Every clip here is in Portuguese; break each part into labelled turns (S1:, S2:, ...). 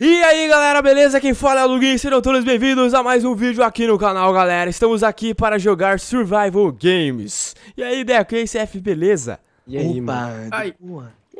S1: E aí galera, beleza? Quem fala é o Luigi. sejam todos bem-vindos a mais um vídeo aqui no canal galera Estamos aqui para jogar Survival Games E aí Deco, e aí CF, beleza? E aí, Opa, mano? Ai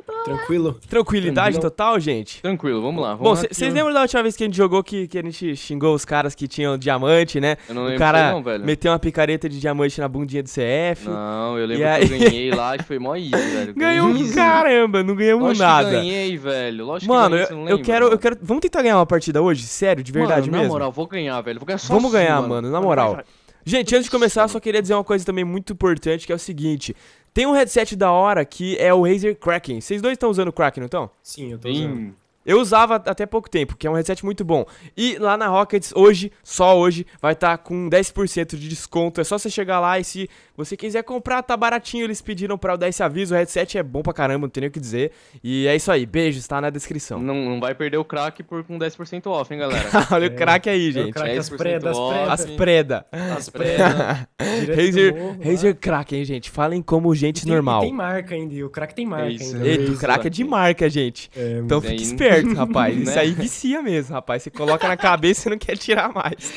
S1: tô Tranquilo? Tranquilidade Tranquilo. total, gente? Tranquilo, vamos lá. Vamos Bom, vocês lembram da última vez que a gente jogou que, que a gente xingou os caras que tinham diamante, né? Eu não lembro o cara não, velho. meteu uma picareta de diamante na bundinha do CF. Não, eu lembro aí... que eu ganhei lá, e foi mó isso velho. Ganhou um caramba, não ganhamos Lógico nada. Que ganhei, velho. Lógico mano, que ganhei, eu, lembra, eu quero, mano. eu quero. Vamos tentar ganhar uma partida hoje? Sério, de verdade mano, mesmo? Na moral, vou ganhar, velho. Vou ganhar só Vamos assim, ganhar, mano, na moral. Gente, antes de começar, eu só queria dizer uma coisa também muito importante, que é o seguinte. Tem um headset da hora que é o Razer Kraken. Vocês dois estão usando o Kraken, não estão? Sim, eu tô Sim. usando. Eu usava até pouco tempo, que é um headset muito bom. E lá na Rockets, hoje, só hoje, vai estar tá com 10% de desconto. É só você chegar lá e se você quiser comprar, tá baratinho. Eles pediram pra eu dar esse aviso. O headset é bom pra caramba, não tem nem o que dizer. E é isso aí. Beijos, tá na descrição. Não, não vai perder o crack por com 10% off, hein, galera? Olha é. o crack aí, gente. É crack, as preda, as preda. As preda. Razer, né? Razer crack, hein, gente? Falem como gente tem, normal. Tem marca ainda, e o crack tem é marca isso. ainda. Eita, o crack é de marca, gente. É, então fique é esperto certo, rapaz. Isso né? aí vicia mesmo, rapaz. Você coloca na cabeça e não quer tirar mais.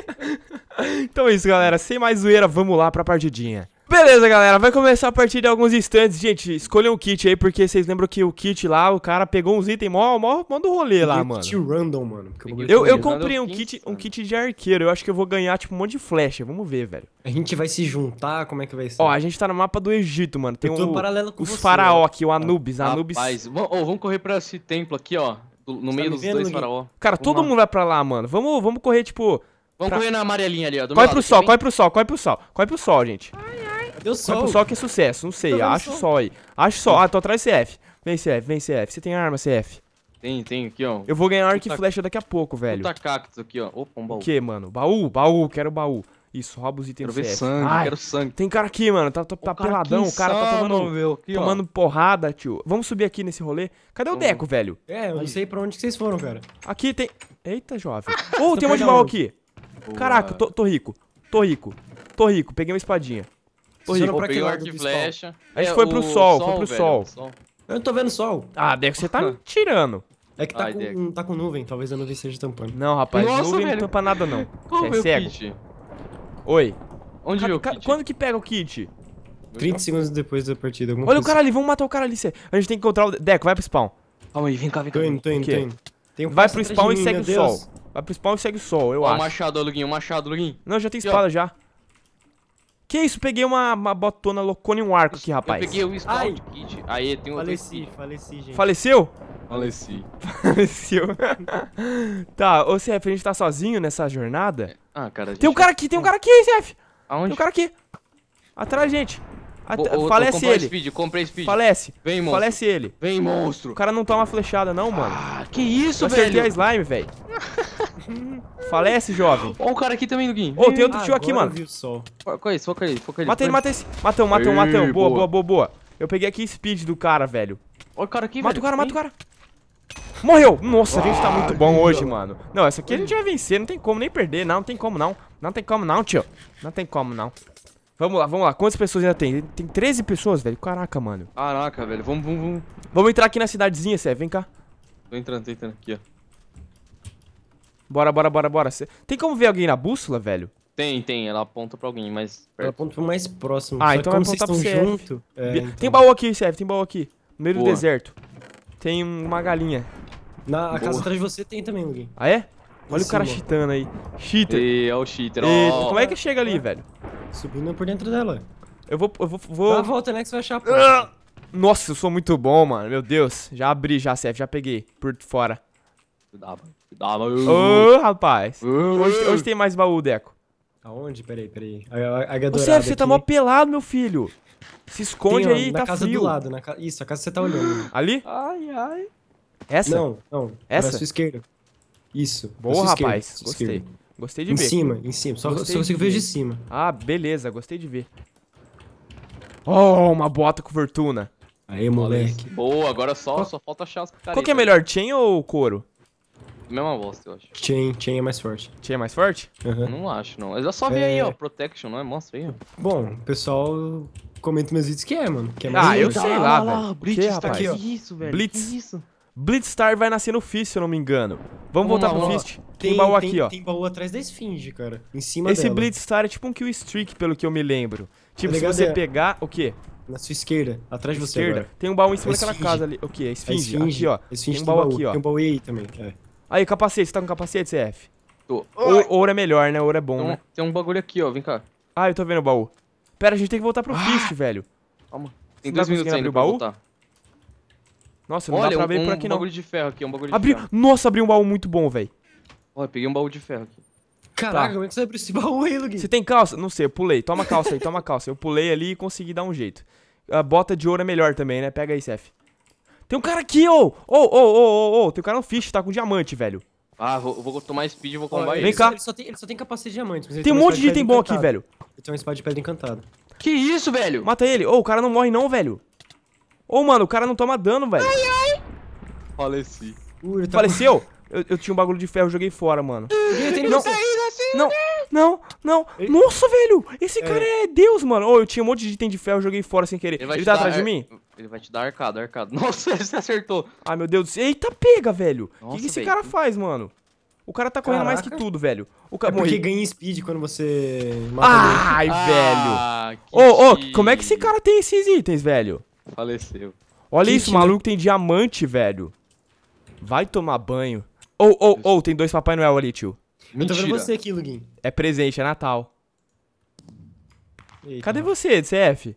S1: então é isso, galera. Sem mais zoeira, vamos lá pra partidinha. Beleza, galera, vai começar a partir de alguns instantes, gente, escolham o kit aí, porque vocês lembram que o kit lá, o cara pegou uns itens mó, mó, mó do rolê lá, mano. kit random, mano. Eu, eu comprei um kit, um kit de arqueiro, eu acho que eu vou ganhar, tipo, um monte de flecha, vamos ver, velho. A gente vai se juntar, como é que vai ser? Ó, a gente tá no mapa do Egito, mano, tem um, paralelo com os você, faraó aqui, o Anubis, ah, Anubis. Rapaz, oh, vamos correr pra esse templo aqui, ó, no tá meio dos dois faraó. Cara, todo mundo vai pra lá, mano, vamos, vamos correr, tipo... Vamos correr na amarelinha ali, ó, do Corre pro sol, corre pro sol, corre pro sol, corre pro sol, gente. Ai, eu é sou. só que é sucesso, não sei. Acho só aí. Acho só. Ah, tô atrás do CF. Vem, CF, vem, CF. Você tem arma, CF? Tem, tem, aqui, ó. Eu vou ganhar arco e flecha daqui a pouco, velho. Puta cactus aqui, ó. Opa, um baú. O que, mano? Baú, baú, quero baú. Isso, rouba os itens quero ver CF. sangue, Ai, quero sangue. Tem cara aqui, mano. Tá, tá, tá peladão. O cara tá tomando, meu, aqui, tomando ó. porrada, tio. Vamos subir aqui nesse rolê. Cadê Vamos. o Deco, velho? É, eu não sei pra onde vocês foram, cara. Aqui tem... Eita, jovem. Ô, oh, tem um monte de baú aqui. Boa. Caraca, tô, tô rico. Tô rico. Tô rico. Peguei uma espadinha. Ô, Rico, pra que lado do flecha. A gente é, foi pro sol, sol, foi pro velho, sol. sol. Eu não tô vendo sol. Ah, Deco, você tá me hum. tirando. É que tá, Ai, com, tá com nuvem, talvez a nuvem esteja tampando. Não, rapaz, Nossa, nuvem velho. não tampa nada, não. Como você é cego. Kit? Oi. Onde ca o kit? Quando que pega o kit? 30 segundos depois da partida. Olha coisa. o cara assim. ali, vamos matar o cara ali. Cê. A gente tem que encontrar o... Deco, vai pro spawn. Calma aí, vem cá, vem cá. Tô indo, tô indo, tô indo. vai pro spawn e segue o sol. Vai pro spawn e segue o sol, eu acho. O machado, Luguinho, machado, Luguinho. Não, já tem espada, já. Que isso, peguei uma, uma botona loucona e um arco aqui, rapaz. Eu peguei o um Scout Kit. Aí, tem um Faleci, faleci, gente. Faleceu? Faleci. Faleceu. tá, ô CF, a gente tá sozinho nessa jornada? É. Ah, cara. Tem um cara aqui, tem um cara aqui, CF. Aonde? Tem um cara aqui. Atrás, gente. At o, falece ele. Speed, comprei speed. Falece. Vem, monstro. Falece ele. Vem, monstro. O cara não toma flechada, não, mano. Ah, que isso, velho. Eu acertei a slime, velho. Falece, é jovem. Ó, oh, o cara aqui também, Duguinho. Ô, oh, tem outro ah, tio aqui, mano. Foca isso, foca ele, foca ele. Mata ele, matei esse. Matão, matão, Ei, matão. Boa, boa, boa, boa. Eu peguei aqui speed do cara, velho. Olha o cara aqui, mata velho. Mata o cara, mata o cara. Morreu! Nossa, a gente tá muito ah, bom hoje, mano. Não, essa aqui a gente vai vencer, não tem como nem perder, não, não tem como não. Não tem como não, tio. Não tem como não. Vamos lá, vamos lá. Quantas pessoas ainda tem? Tem 13 pessoas, velho. Caraca, mano. Caraca, velho. Vamos, vamos, vamos. Vamos entrar aqui na cidadezinha, Sé. Vem cá. Tô entrando, tô entrando aqui, ó. Bora, bora, bora, bora. Tem como ver alguém na bússola, velho? Tem, tem. Ela aponta pra alguém mais perto. Ela aponta pro mais próximo. Ah, então ela apontar pro CF. Junto, é, então. Tem baú aqui, CF. Tem baú aqui. No meio Boa. do deserto. Tem uma galinha. Na a casa atrás de você tem também, alguém. Ah, é? Olha Sim, o cara mano. cheatando aí. Cheater. E, é o cheater. E, oh. Como é que chega ali, velho? Subindo por dentro dela. Eu vou... Eu vou, vou... Dá a volta, né, que você vai achar ah! Nossa, eu sou muito bom, mano. Meu Deus. Já abri, já, CF. Já peguei. Por fora. Dá, mano. Ah, mas... Ô, rapaz. Hoje, hoje tem mais baú, Deco. Aonde? Peraí, peraí. H Ô, Sérgio, você tá mó pelado, meu filho. Se esconde tem, aí, tá casa frio. do lado. Na ca... Isso, a casa que você tá olhando. Né? Ali? Ai, ai. Essa? Não, não. Essa? sua esquerda. Isso. Boa, rapaz. Gostei. Esquerda. Gostei de em ver. Em cima, em cima. Só, Gostei só consigo ver de cima. Ah, beleza. Gostei de ver. Oh, uma bota com fortuna. Aí, moleque. Boa, agora só, só falta achar as picaretas. Qual que é melhor, chain ou couro? Mesma bosta, eu acho. Chain, Chain é mais forte. Chain é mais forte? Uhum. Não acho, não. Mas eu é só vi é... aí, ó, Protection, não é? Mostra aí, ó. Bom, o pessoal comenta meus vídeos que é, mano. Que é mais ah, eu sei lá, tá lá, lá velho. Blitz que, tá aqui, ó. Que isso, velho? Blitz. Que isso? Blitzstar vai nascer no Fist, se eu não me engano. Vamos, Vamos voltar lá, pro Fist. Tem, tem baú aqui, ó. Tem baú atrás da Esfinge, cara. Em cima Esse dela. Blitzstar é tipo um kill streak, pelo que eu me lembro. Tipo, é se você pegar... O quê? Na sua esquerda, atrás de você esquerda. Agora. Tem um baú em cima é daquela casa ali. O quê? Esfinge. Esfinge. Aqui, ó. Esfinge tem um baú, baú, aqui, ó. Tem um baú aí também. É. Aí, capacete. Você tá com capacete, CF? Tô. ouro é melhor, né? Ouro é bom, tem um, né? Tem um bagulho aqui, ó. Vem cá. Ah, eu tô vendo o baú. Pera, a gente tem que voltar pro ah. Fist, velho. Calma. Tem tá dois tá minutos ainda o baú? tá? Nossa, não Olha, dá pra ver um, por aqui, um não. um bagulho de ferro aqui, um bagulho abri... de ferro. Nossa, abri um baú muito bom, velho. Olha, peguei um baú de ferro aqui. Caraca, tá. como é que você abriu esse baú aí, Lugui? Você tem calça? Não sei, eu pulei. Toma calça aí, toma calça. Eu pulei ali e consegui dar um jeito. A bota de ouro é melhor também, né? Pega aí, CF. Tem um cara aqui, ô! Ô, ô, ô, ô, ô! Tem um cara no fish, tá com diamante, velho. Ah, vou, vou tomar speed e vou combar ele. Vem cá. Ele só tem, ele só tem capacete de diamante. Tem, tem um monte de item bom aqui, velho. Eu tem uma espada de pedra encantada. Que isso, velho? Mata ele. Ô, oh, o cara não morre não, velho. Ô, oh, mano, o cara não toma dano, velho. Ai, ai. Faleci. Tá Faleceu? Eu, eu, tinha um bagulho de ferro, joguei fora, mano. não, não, é assim, não, né? não, não. Ele... Nossa, velho, esse é. cara é, Deus, mano. Ô, oh, eu tinha um monte de item de ferro, joguei fora sem querer. Ele, vai ele tá atrás de mim? Ele vai te dar arcado, arcado. Nossa, você acertou. Ai, ah, meu Deus do céu. Eita, pega, velho. O que, que esse cara faz, mano? O cara tá correndo Caraca. mais que tudo, velho. O ca... É porque ganha speed quando você mata Ai, ele. velho. Ah, ô, ah, ô, oh, oh, como é que esse cara tem esses itens, velho? Faleceu. Olha que isso, tira. maluco tem diamante, velho. Vai tomar banho. Ou, ou, ou, tem dois Papai Noel ali, tio. Mentira. Eu tô vendo você aqui, Luguin. É presente, é Natal. Eita, Cadê mano. você, CF?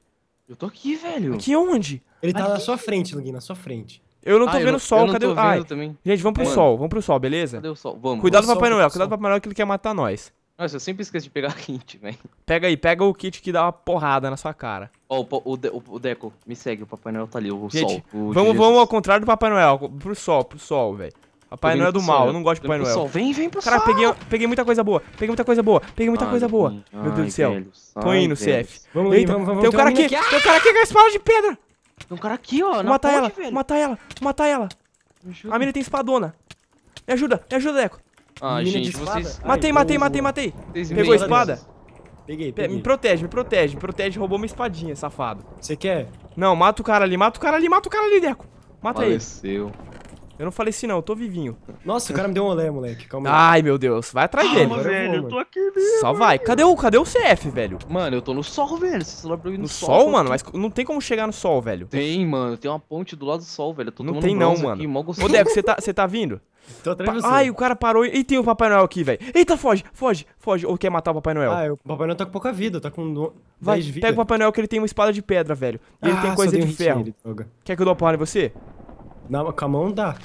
S1: Eu tô aqui, velho. Aqui onde? Ele tá aqui. na sua frente, Luguin, na sua frente. Eu não tô ah, vendo o sol, cadê o também. Gente, vamos pro Mano. sol, vamos pro sol, beleza? Cadê o sol? Vamos. Cuidado o Papai Noel, cuidado o Papai Noel que ele quer matar nós. Nossa, eu sempre esqueço de pegar kit, velho. Pega aí, pega o kit que dá uma porrada na sua cara. Ó, oh, o, de, o, Deco, me segue, o Papai Noel tá ali, o Gente, sol. vamos, vamos ao contrário do Papai Noel, pro sol, pro sol, velho. Papai Noel é do mal, eu não gosto de Papai Noel. Pessoal, Vem, vem pro Cara, peguei, peguei muita coisa boa, peguei muita coisa boa, peguei muita ai, coisa boa. Ai, Meu Deus do céu. Velho, Tô indo, velho. CF. Vamos, Eita, vamos, vamos. Tem um cara aqui, tem um cara aqui com a espada de pedra. Tem um cara aqui, ó. Matar ela, matar ela, matar ela. A mina tem espadona. Me ajuda, me ajuda, Deco. Ah, gente, vocês... Matei, matei, matei, matei. Pegou a espada? Assim. Peguei, peguei. Me protege, me protege, me protege. Roubou uma espadinha, safado. Você quer? Não, mata o cara ali, mata o cara ali, mata o cara ali, Deco. Mata Faleceu. ele. Eu não falei faleci, não, eu tô vivinho. Nossa, o cara me deu um olé, moleque. Calma aí. Ai, meu Deus. Vai atrás ah, Calma, dele. velho, eu, tô aqui mesmo. Só vai. Cadê o, cadê o CF, velho? Mano, eu tô no sol, velho. Você pra mim no, no sol. sol mano? Mas não tem como chegar no sol, velho. Tem, mano. Tem uma ponte do lado do sol, velho. Eu tô não tem, não, mano. Aqui, Ô, Deco, você tá, tá vindo? Tô atrás você. Ai, o cara parou e tem o Papai Noel aqui, velho. Eita, foge, foge, foge. Ou quer matar o Papai Noel? Ah, o Papai Noel tá com pouca vida, tá com Vai, pega o Papai Noel que ele tem uma espada de pedra, velho. E ele ah, tem coisa de ferro. quer que eu dou uma porrada em você? não com a mão dá.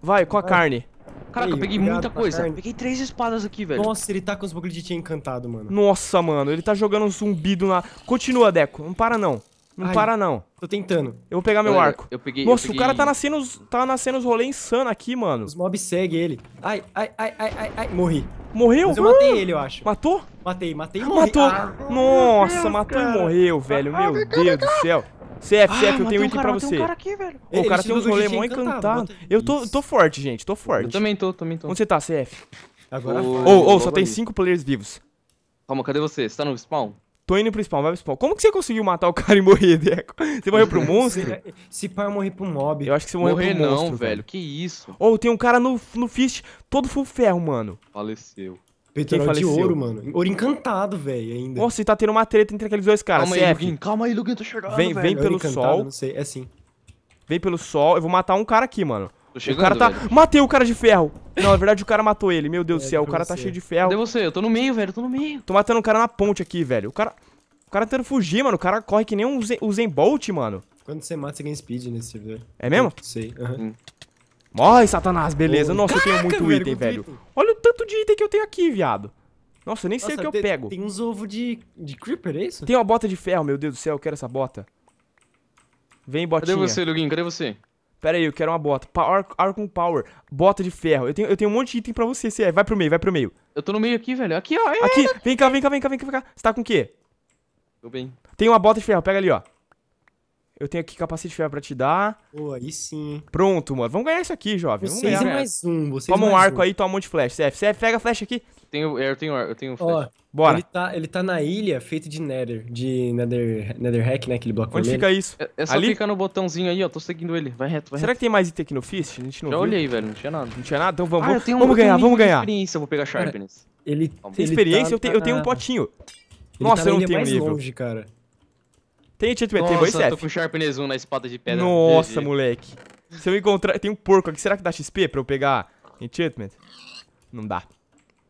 S1: Vai, com a Vai. carne. Caraca, eu peguei muita coisa. Carne. Peguei três espadas aqui, velho. Nossa, ele tá com os bagulho de tia encantado, mano. Nossa, mano, ele tá jogando um zumbido na... Continua, Deco. Não para, não. Não Ai, para, não. Tô tentando. Eu vou pegar meu Olha, arco. Eu peguei, Nossa, eu peguei... o cara tá nascendo, tá nascendo os rolês insano aqui, mano. Os mobs seguem ele. Ai, ai, ai, ai, ai, ai. Morri. Morreu? Mas eu matei ah! ele, eu acho. Matou? Matou? Matei, matei e morri. Matou. Ah, Nossa, Deus, matou cara. e morreu, velho. Ah, meu Deus do céu. CF, ah, CF, eu tenho um item cara, pra você. um cara aqui, velho. Ô, o cara tem uns rolê mó encantado. Eu tô, tô forte, gente, tô forte. Eu também tô, também tô. Onde você tá, CF? Agora Ô, ô, só tem 5 players vivos. Calma, cadê você? Você tá no spawn? Tô indo pro spawn, vai pro spawn. Como que você conseguiu matar o cara e morrer, Deco? Você morreu pro monstro? Se pá, eu morri pro mob. Eu acho que você morreu morrer pro monstro. não, velho. Que isso? Ô, oh, tem um cara no, no Fist todo full ferro, mano. Faleceu. Peitoral de ouro, mano. Ouro encantado, velho, ainda. Nossa, e tá tendo uma treta entre aqueles dois caras. Calma CF. aí, Luguinho. Calma aí, Luguinho, tô chegando, vem, velho. Vem pelo sol. Não sei, é assim. Vem pelo sol. Eu vou matar um cara aqui, mano. Tô chegando, o cara tá... Velho. Matei o cara de ferro. Não, na verdade o cara matou ele. Meu Deus do é, céu, o cara tá você. tá cheio de ferro. Cadê você? Eu tô no meio, velho. Eu tô no meio. Tô matando um cara na ponte aqui, velho. O cara... O cara tentando fugir, mano. O cara corre que nem um Zen, um Zen Bolt, mano. Quando você mata, você ganha speed nesse né, servidor. É mesmo? Sei. Uhum. Morre, Satanás, beleza. Nossa, Caraca, eu tenho muito item, velho. Olha o tanto de item que eu tenho aqui, viado. Nossa, eu nem Nossa, sei o que tem, eu pego. Tem uns ovos de, de Creeper, é isso? Tem uma bota de ferro, meu Deus do céu, eu quero essa bota. Vem, botinha. Cadê você, Luguinho? Cadê você? Pera aí, eu quero uma bota. Power, Arcon Power. Bota de ferro. Eu tenho, eu tenho um monte de item pra você, você é. Vai pro meio, vai pro meio. Eu tô no meio aqui, velho. Aqui, ó. aqui, vem cá, vem cá, vem cá, vem cá, vem cá. Você tá com o quê? Tô bem. Tem uma bota de ferro, pega ali, ó. Eu tenho aqui capacete de ferro pra te dar. Pô, aí sim. Pronto, mano. Vamos ganhar isso aqui, jovem. Vamos ganhar. mais um. Vocês toma um arco um. aí, toma um monte de flash. CF, CF, pega a flash aqui. Tenho, é, eu tenho, eu tenho flash. Ó, Bora. Ele tá, ele tá na ilha feito de nether, de nether, nether hack, né? Aquele bloco Onde fica isso? É, é só Ali? clicar no botãozinho aí, ó. Tô seguindo ele. Vai reto, vai Será que tem mais item aqui no Fist? A gente não Já viu. olhei, velho. Não tinha nada. Não tinha nada? Então vamos, ah, vamos, vamos ganhar, vamos ganhar. experiência, eu vou pegar Sharpness. Cara, ele, tem experiência? Tá, eu, tenho, eu tenho um potinho. Ele tá Nossa, tá eu não tenho nível. longe, cara. Tem achievement, tem boa staff. eu tô com sharpness 1 na espada de pedra. Nossa, moleque. Se eu encontrar... Tem um porco aqui. Será que dá XP pra eu pegar enchantment? Não dá.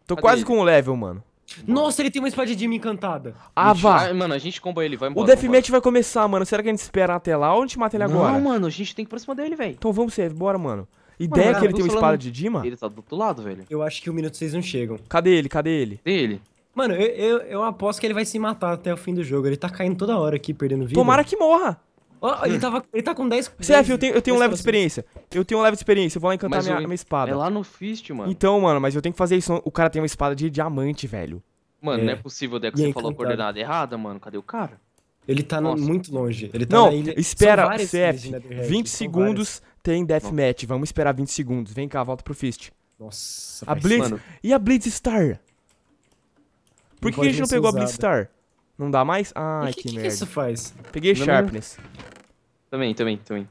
S1: Tô Cadê quase ele? com um level, mano. Nossa, ele tem uma espada de Dima encantada. Ah, vá. Mano, a gente comba ele, vai embora. O deathmatch vai começar, mano. Será que a gente espera até lá ou a gente mata ele não, agora? Não, mano, a gente tem que ir pra cima dele, velho. Então vamos, ser, bora, mano. Ideia mano, é que ele tem uma espada de Dima? Ele tá do outro lado, velho. Eu acho que o um minuto vocês não chegam. Cadê ele? Cadê ele? Cadê ele? Mano, eu, eu, eu, aposto que ele vai se matar até o fim do jogo. Ele tá caindo toda hora aqui, perdendo vida. Tomara que morra! Oh, ele, tava, ele tá com 10 CF, eu tenho, eu tenho um level de experiência. Eu tenho um level de experiência. Eu vou lá encantar minha, minha espada. É lá no Fist, mano. Então, mano, mas eu tenho que fazer isso. O cara tem uma espada de diamante, velho. Mano, é. não é possível, Deco. Você falou a é tá? coordenada errada, mano. Cadê o cara? Ele tá no, muito longe. Ele tá não, espera, CF. 20 segundos várias. tem deathmatch. Vamos esperar 20 segundos. Vem cá, volta pro Fist. Nossa, a Blitz. Mano. E a Blitz Star? Por que, que a gente não pegou usada. a Blitzstar? Não dá mais? Ah, que, que, que merda. O que isso faz? Peguei não é Sharpness. Não... Também, também, também.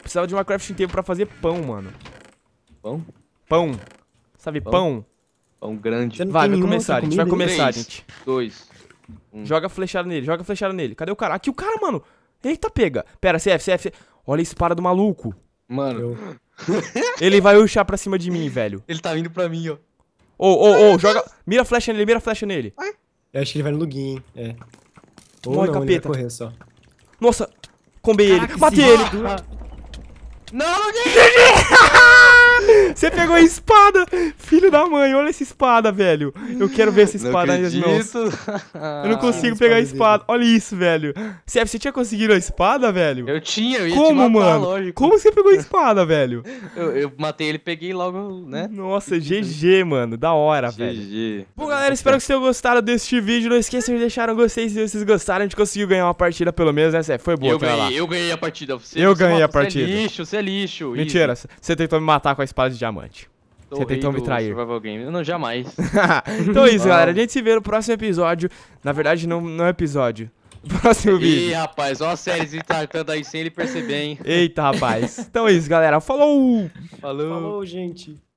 S1: Precisava de uma crafting table pra fazer pão, mano. Pão? Pão. Sabe, pão? Pão, pão grande. Vai, vai começar, gente. Vai começar, Três, gente. Dois. Um. Joga flechada nele, joga flechada nele. Cadê o cara? Aqui o cara, mano. Eita, pega. Pera, CF, CF. CF. Olha a espada do maluco. Mano. Eu... Ele vai ruxar pra cima de mim, velho. Ele tá vindo pra mim, ó. Ô, ô, ô, joga. Mira flecha nele, mira flecha nele. Ai. Eu acho que ele vai no login, é. Ou Morre, não, capeta. ele vai correr só. Nossa, combei ele. Matei ele. Não, Lugin! Você pegou a espada! Filho da mãe, olha essa espada, velho. Eu quero ver essa espada nas minhas mãos. Eu não ah, consigo pegar a espada. Olha isso, velho. Sef, você tinha conseguido a espada, velho? Eu tinha, eu ia Como, te matar, mano? Lógico. Como você pegou a espada, velho? Eu, eu matei ele, peguei logo, né? Nossa, GG, mano. Da hora, GG. velho. Bom, galera, espero que vocês tenham gostado deste vídeo. Não esqueçam de deixar um gostei se vocês gostaram. A gente conseguiu ganhar uma partida, pelo menos, né, Foi boa, eu ganhei, lá. eu ganhei a partida. Você, eu você ganhei mata, a partida. Você é lixo, você é lixo. Mentira, isso. você tentou me matar com a espada de diamante. Você tentou me trair. Survival Não, jamais. então é isso, galera. A gente se vê no próximo episódio. Na verdade, não, não é episódio. Próximo vídeo. Ih, rapaz, ó a série se tratando aí sem ele perceber, hein? Eita, rapaz. Então é isso, galera. Falou! Falou, Falou gente.